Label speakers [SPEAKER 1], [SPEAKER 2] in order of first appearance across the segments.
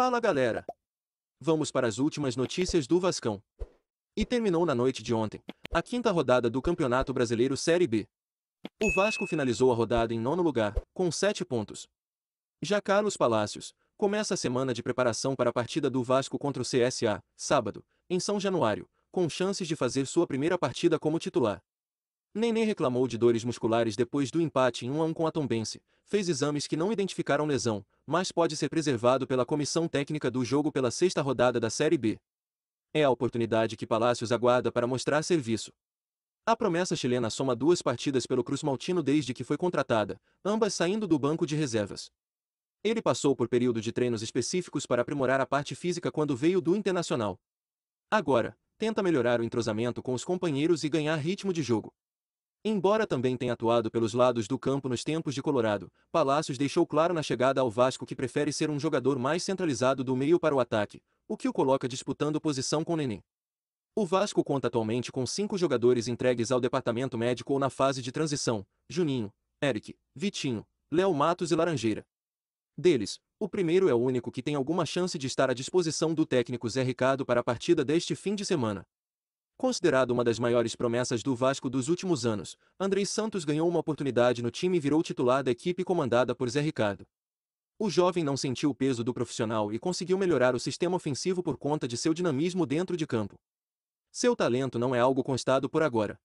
[SPEAKER 1] Fala galera! Vamos para as últimas notícias do Vascão. E terminou na noite de ontem, a quinta rodada do Campeonato Brasileiro Série B. O Vasco finalizou a rodada em nono lugar, com sete pontos. Já Carlos Palacios começa a semana de preparação para a partida do Vasco contra o CSA, sábado, em São Januário, com chances de fazer sua primeira partida como titular. Nenê reclamou de dores musculares depois do empate em 1 a 1 com a Tombense, fez exames que não identificaram lesão, mas pode ser preservado pela comissão técnica do jogo pela sexta rodada da Série B. É a oportunidade que Palácios aguarda para mostrar serviço. A promessa chilena soma duas partidas pelo Cruz Maltino desde que foi contratada, ambas saindo do banco de reservas. Ele passou por período de treinos específicos para aprimorar a parte física quando veio do Internacional. Agora, tenta melhorar o entrosamento com os companheiros e ganhar ritmo de jogo. Embora também tenha atuado pelos lados do campo nos tempos de Colorado, Palacios deixou claro na chegada ao Vasco que prefere ser um jogador mais centralizado do meio para o ataque, o que o coloca disputando posição com Neném. O Vasco conta atualmente com cinco jogadores entregues ao departamento médico ou na fase de transição: Juninho, Eric, Vitinho, Léo Matos e Laranjeira. Deles, o primeiro é o único que tem alguma chance de estar à disposição do técnico Zé Ricardo para a partida deste fim de semana. Considerado uma das maiores promessas do Vasco dos últimos anos, Andrei Santos ganhou uma oportunidade no time e virou titular da equipe comandada por Zé Ricardo. O jovem não sentiu o peso do profissional e conseguiu melhorar o sistema ofensivo por conta de seu dinamismo dentro de campo. Seu talento não é algo constado por agora.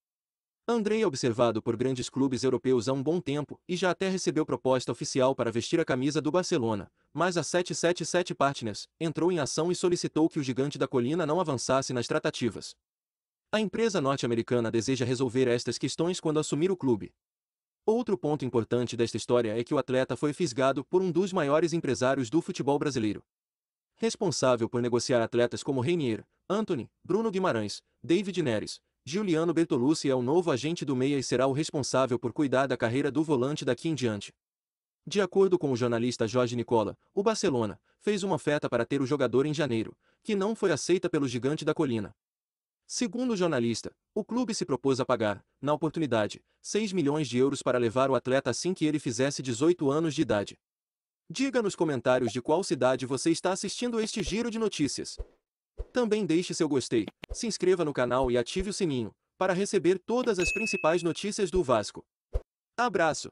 [SPEAKER 1] Andrei é observado por grandes clubes europeus há um bom tempo e já até recebeu proposta oficial para vestir a camisa do Barcelona, mas a 777 Partners entrou em ação e solicitou que o gigante da colina não avançasse nas tratativas. A empresa norte-americana deseja resolver estas questões quando assumir o clube. Outro ponto importante desta história é que o atleta foi fisgado por um dos maiores empresários do futebol brasileiro. Responsável por negociar atletas como Reinier, Anthony, Bruno Guimarães, David Neres, Giuliano Bertolucci é o novo agente do meia e será o responsável por cuidar da carreira do volante daqui em diante. De acordo com o jornalista Jorge Nicola, o Barcelona fez uma oferta para ter o jogador em janeiro, que não foi aceita pelo gigante da colina. Segundo o jornalista, o clube se propôs a pagar, na oportunidade, 6 milhões de euros para levar o atleta assim que ele fizesse 18 anos de idade. Diga nos comentários de qual cidade você está assistindo este giro de notícias. Também deixe seu gostei, se inscreva no canal e ative o sininho, para receber todas as principais notícias do Vasco. Abraço!